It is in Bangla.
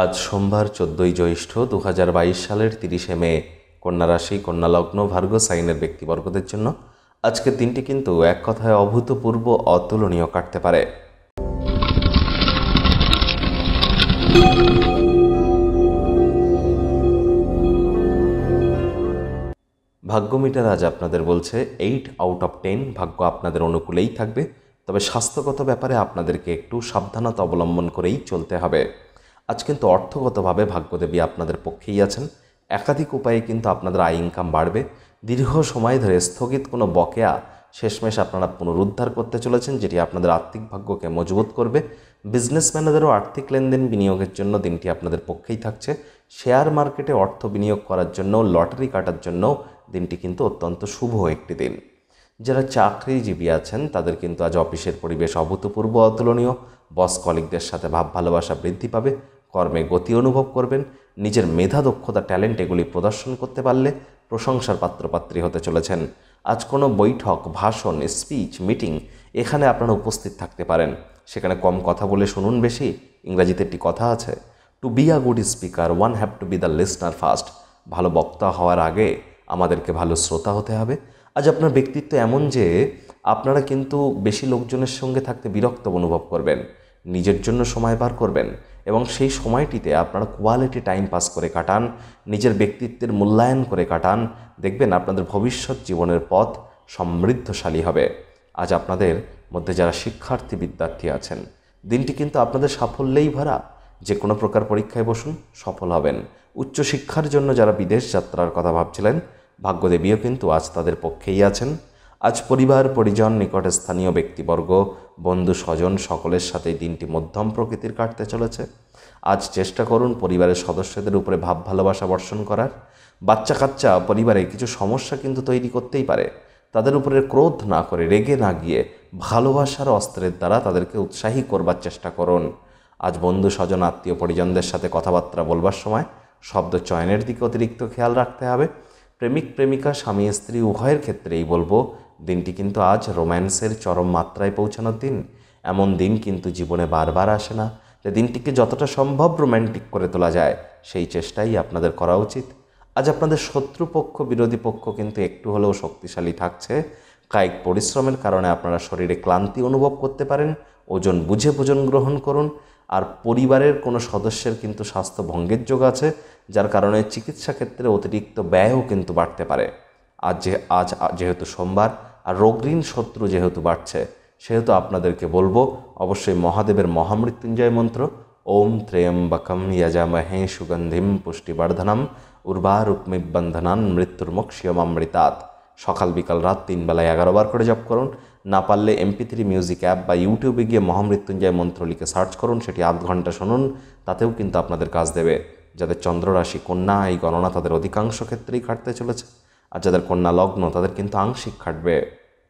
আজ সোমবার চোদ্দই জ্যৈষ্ঠ দু সালের তিরিশে মে কন্যা রাশি কন্যা লগ্ন ভার্গ সাইনের ব্যক্তিবর্গদের জন্য আজকে দিনটি কিন্তু এক কথায় অভূতপূর্ব অতুলনীয় কাটতে পারে ভাগ্য মিটার আজ আপনাদের বলছে এইট আউট অফ টেন ভাগ্য আপনাদের অনুকূলেই থাকবে তবে স্বাস্থ্যগত ব্যাপারে আপনাদেরকে একটু সাবধানতা অবলম্বন করেই চলতে হবে আজ কিন্তু অর্থগতভাবে ভাগ্যদেবী আপনাদের পক্ষেই আছেন একাধিক উপায়ে কিন্তু আপনাদের আয় ইনকাম বাড়বে দীর্ঘ সময় ধরে স্থগিত কোনো বকেয়া শেষমেশ আপনারা পুনরুদ্ধার করতে চলেছেন যেটি আপনাদের আর্থিক ভাগ্যকে মজবুত করবে বিজনেসম্যানেদেরও আর্থিক লেনদেন বিনিয়োগের জন্য দিনটি আপনাদের পক্ষেই থাকছে শেয়ার মার্কেটে অর্থ বিনিয়োগ করার জন্য লটারি কাটার জন্য দিনটি কিন্তু অত্যন্ত শুভ একটি দিন যারা চাকরিজীবী আছেন তাদের কিন্তু আজ অফিসের পরিবেশ অভূতপূর্ব অতুলনীয় বস কলিকদের সাথে ভাব ভালোবাসা বৃদ্ধি পাবে কর্মে গতি অনুভব করবেন নিজের মেধা দক্ষতা ট্যালেন্ট এগুলি প্রদর্শন করতে পারলে প্রশংসার পাত্রপাত্রী হতে চলেছেন আজ কোনো বৈঠক ভাষণ স্পিচ মিটিং এখানে আপনারা উপস্থিত থাকতে পারেন সেখানে কম কথা বলে শুনুন বেশি ইংরাজিতে একটি কথা আছে to be a good speaker one have to be the listener first ভালো বক্তা হওয়ার আগে আমাদেরকে ভালো শ্রোতা হতে হবে আজ আপনার ব্যক্তিত্ব এমন যে আপনারা কিন্তু বেশি লোকজনের সঙ্গে থাকতে বিরক্ত অনুভব করবেন নিজের জন্য সময় বার করবেন এবং সেই সময়টিতে আপনারা কোয়ালিটি টাইম পাস করে কাটান নিজের ব্যক্তিত্বের মূল্যায়ন করে কাটান দেখবেন আপনাদের ভবিষ্যৎ জীবনের পথ সমৃদ্ধশালী হবে আজ আপনাদের মধ্যে যারা শিক্ষার্থী বিদ্যার্থী আছেন দিনটি কিন্তু আপনাদের সাফল্যেই ভরা যে কোনো প্রকার পরীক্ষায় বসুন সফল হবেন উচ্চশিক্ষার জন্য যারা বিদেশ যাত্রার কথা ভাবছিলেন ভাগ্যদেবীও কিন্তু আজ তাদের পক্ষেই আছেন আজ পরিবার পরিজন নিকটে স্থানীয় ব্যক্তিবর্গ বন্ধু স্বজন সকলের সাথে দিনটি মধ্যম প্রকৃতির কাটতে চলেছে আজ চেষ্টা করুন পরিবারের সদস্যদের উপরে ভাব ভালোবাসা বর্ষণ করার বাচ্চা কাচ্চা পরিবারে কিছু সমস্যা কিন্তু তৈরি করতেই পারে তাদের উপরে ক্রোধ না করে রেগে না গিয়ে ভালোবাসার অস্ত্রের দ্বারা তাদেরকে উৎসাহী করবার চেষ্টা করুন আজ বন্ধু স্বজন আত্মীয় পরিজনদের সাথে কথাবার্তা বলবার সময় শব্দ চয়নের দিকে অতিরিক্ত খেয়াল রাখতে হবে প্রেমিক প্রেমিকা স্বামী স্ত্রী উভয়ের ক্ষেত্রেই বলবো দিনটি কিন্তু আজ রোম্যান্সের চরম মাত্রায় পৌঁছানোর দিন এমন দিন কিন্তু জীবনে বারবার আসে না যে দিনটিকে যতটা সম্ভব রোম্যান্টিক করে তোলা যায় সেই চেষ্টাই আপনাদের করা উচিত আজ আপনাদের শত্রুপক্ষ বিরোধী পক্ষ কিন্তু একটু হলেও শক্তিশালী থাকছে কায়িক পরিশ্রমের কারণে আপনারা শরীরে ক্লান্তি অনুভব করতে পারেন ওজন বুঝে ভোজন গ্রহণ করুন আর পরিবারের কোনো সদস্যের কিন্তু স্বাস্থ্য ভঙ্গের যোগ আছে যার কারণে চিকিৎসা ক্ষেত্রে অতিরিক্ত ব্যয়ও কিন্তু বাড়তে পারে আজ যে আজ যেহেতু সোমবার আর রোগঋণ শত্রু যেহেতু বাড়ছে সেহেতু আপনাদেরকে বলবো অবশ্যই মহাদেবের মহামৃত্যুঞ্জয় মন্ত্র ওম ত্রেয়ম্বকম যজামহে সুগন্ধিম পুষ্টিবর্ধনম উর্বারুক্মিবন্ধনান মৃত্যুর্মক্ষিয়মামৃতাৎ সকাল বিকাল রাত তিন বেলায় এগারো বার করে জপ করুন না পারলে এমপি থ্রি মিউজিক অ্যাপ বা ইউটিউবে গিয়ে মহামৃত্যুঞ্জয় মন্ত্র লিখে সার্চ করুন সেটি আধ ঘন্টা শুনুন তাতেও কিন্তু আপনাদের কাজ দেবে যাদের চন্দ্ররাশি কন্যা এই গণনা তাদের অধিকাংশ ক্ষেত্রেই কাটতে চলেছে আর যাদের কন্যা লগ্ন তাদের কিন্তু আংশিক খাটবে